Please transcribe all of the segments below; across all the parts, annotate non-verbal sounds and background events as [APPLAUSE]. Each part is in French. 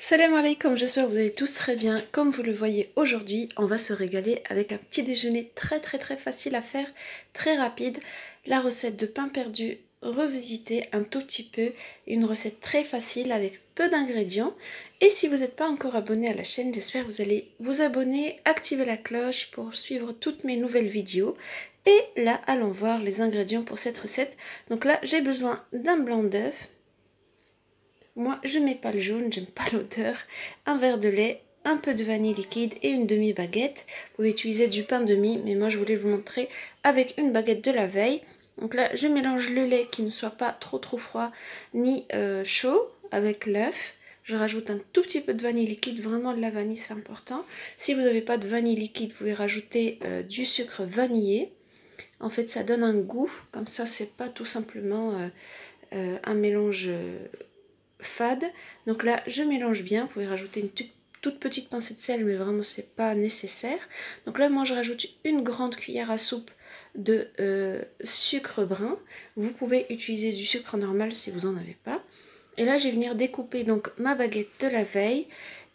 Salam alaikum, j'espère que vous allez tous très bien. Comme vous le voyez aujourd'hui, on va se régaler avec un petit déjeuner très très très facile à faire, très rapide. La recette de pain perdu revisité un tout petit peu, une recette très facile avec peu d'ingrédients. Et si vous n'êtes pas encore abonné à la chaîne, j'espère que vous allez vous abonner, activer la cloche pour suivre toutes mes nouvelles vidéos. Et là, allons voir les ingrédients pour cette recette. Donc là, j'ai besoin d'un blanc d'œuf, moi, je mets pas le jaune, j'aime pas [LAUGHS] l'odeur. Un verre de lait, un peu de vanille liquide et une demi-baguette. Vous pouvez utiliser du pain demi, mais moi je voulais vous montrer avec une baguette de la veille. Donc là, je mélange le lait qui ne soit pas trop trop froid ni euh, chaud avec l'œuf. Je rajoute un tout petit peu de vanille liquide, vraiment de la vanille c'est important. Si vous n'avez pas de vanille liquide, vous pouvez rajouter euh, du sucre vanillé. En fait, ça donne un goût, comme ça c'est pas tout simplement euh, un mélange fade. Donc là, je mélange bien. Vous pouvez rajouter une toute, petite pincée de sel, mais vraiment, c'est pas nécessaire. Donc là, moi, je rajoute une grande cuillère à soupe de euh, sucre brun. Vous pouvez utiliser du sucre normal si vous en avez pas. Et là, je vais venir découper donc ma baguette de la veille.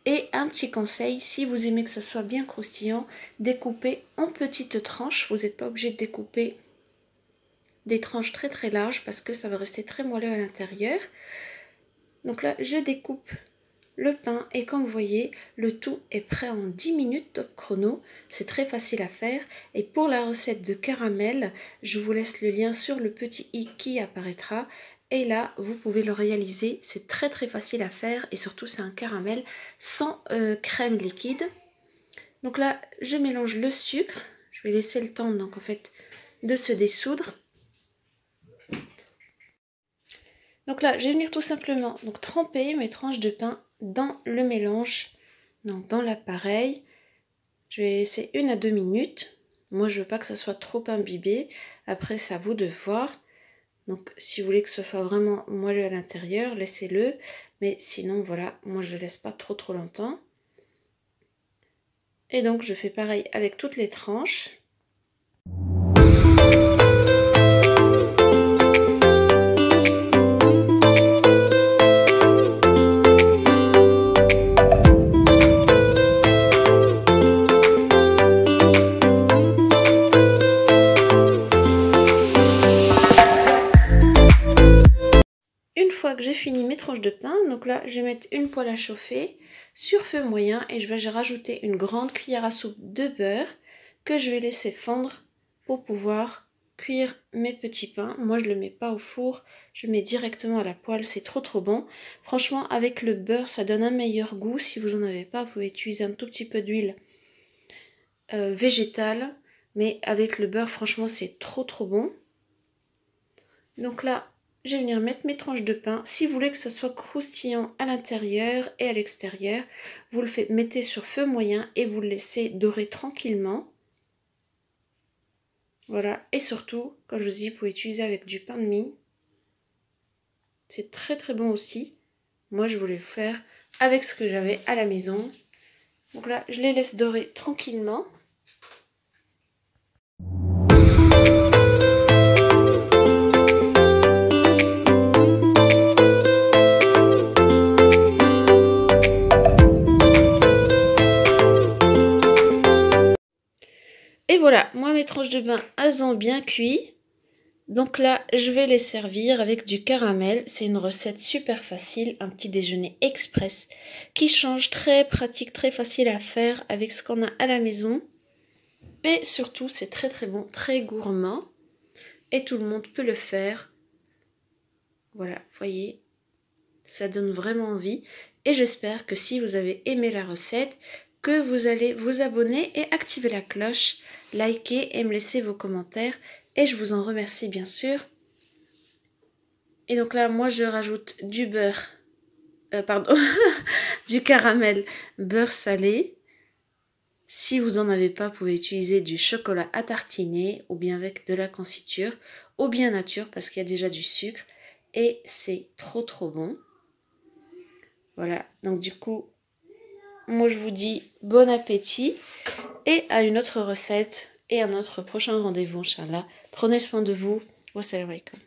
Et un petit conseil, si vous aimez que ça soit bien croustillant, découpez en petites tranches. Vous n'êtes pas obligé de découper des tranches très très larges parce que ça va rester très moelleux à l'intérieur. Donc là, je découpe le pain et comme vous voyez, le tout est prêt en 10 minutes chrono. C'est très facile à faire. Et pour la recette de caramel, je vous laisse le lien sur le petit i qui apparaîtra. Et là, vous pouvez le réaliser. C'est très très facile à faire et surtout c'est un caramel sans euh, crème liquide. Donc là, je mélange le sucre. Je vais laisser le temps donc en fait de se dessoudre. Donc là, je vais venir tout simplement donc, tremper mes tranches de pain dans le mélange, donc dans l'appareil. Je vais laisser une à deux minutes. Moi, je veux pas que ça soit trop imbibé. Après, ça à vous de voir. Donc, si vous voulez que ce soit vraiment moelleux à l'intérieur, laissez-le. Mais sinon, voilà, moi, je ne laisse pas trop trop longtemps. Et donc, je fais pareil avec toutes les tranches. que j'ai fini mes tranches de pain, donc là je vais mettre une poêle à chauffer sur feu moyen et je vais rajouter une grande cuillère à soupe de beurre que je vais laisser fondre pour pouvoir cuire mes petits pains. Moi je le mets pas au four, je mets directement à la poêle, c'est trop trop bon. Franchement avec le beurre ça donne un meilleur goût, si vous en avez pas vous pouvez utiliser un tout petit peu d'huile euh, végétale, mais avec le beurre franchement c'est trop trop bon. Donc là je vais venir mettre mes tranches de pain. Si vous voulez que ça soit croustillant à l'intérieur et à l'extérieur, vous le mettez sur feu moyen et vous le laissez dorer tranquillement. Voilà, et surtout, comme je vous dis, vous pouvez utiliser avec du pain de mie. C'est très très bon aussi. Moi, je voulais le faire avec ce que j'avais à la maison. Donc là, je les laisse dorer tranquillement. Et voilà, moi mes tranches de bain, à bien cuit. Donc là, je vais les servir avec du caramel. C'est une recette super facile, un petit déjeuner express qui change, très pratique, très facile à faire avec ce qu'on a à la maison. Et surtout, c'est très très bon, très gourmand. Et tout le monde peut le faire. Voilà, voyez, ça donne vraiment envie. Et j'espère que si vous avez aimé la recette, que vous allez vous abonner et activer la cloche, liker et me laisser vos commentaires. Et je vous en remercie bien sûr. Et donc là, moi, je rajoute du beurre, euh, pardon, [LAUGHS] du caramel beurre salé. Si vous n'en avez pas, vous pouvez utiliser du chocolat à tartiner ou bien avec de la confiture ou bien nature parce qu'il y a déjà du sucre et c'est trop trop bon. Voilà, donc du coup, moi, je vous dis bon appétit et à une autre recette et à notre prochain rendez-vous, Inch'Allah. Prenez soin de vous. Wassalamu alaikum.